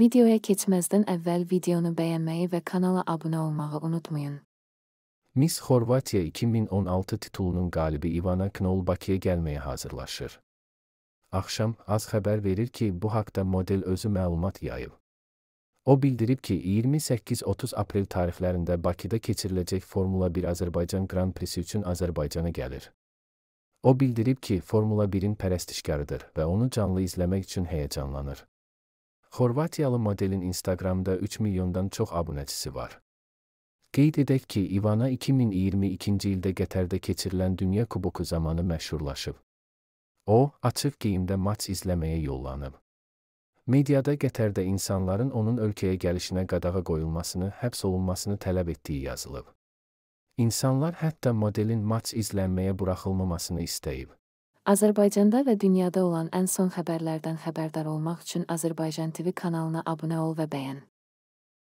Videoya keçməzdən əvvəl videonu bəyənməyi və kanala abunə olmağı unutmayın. Miss Xorvatiya 2016 titulunun qalibi Ivana Knol Bakıya gəlməyə hazırlaşır. Axşam az xəbər verir ki, bu haqda model özü məlumat yayıb. O bildirib ki, 28-30 aprel tarixlərində Bakıda keçiriləcək Formula 1 Azərbaycan Grand Prix üçün Azərbaycana gəlir. O bildirib ki, Formula 1-in pərəstişkarıdır və onu canlı izləmək üçün həyəcanlanır. Xorvatiyalı modelin Instagramda 3 milyondan çox abunəçisi var. Qeyd edək ki, Ivana 2022-ci ildə Qətərdə keçirilən Dünya Kuboku zamanı məşhurlaşıb. O, açıq geyimdə maç izləməyə yollanıb. Mediada Qətərdə insanların onun ölkəyə gəlişinə qadağa qoyulmasını, həbs olunmasını tələb etdiyi yazılıb. İnsanlar hətta modelin maç izlənməyə buraxılmamasını istəyib. Azərbaycanda və dünyada olan ən son xəbərlərdən xəbərdar olmaq üçün Azərbaycan TV kanalına abunə ol və bəyən.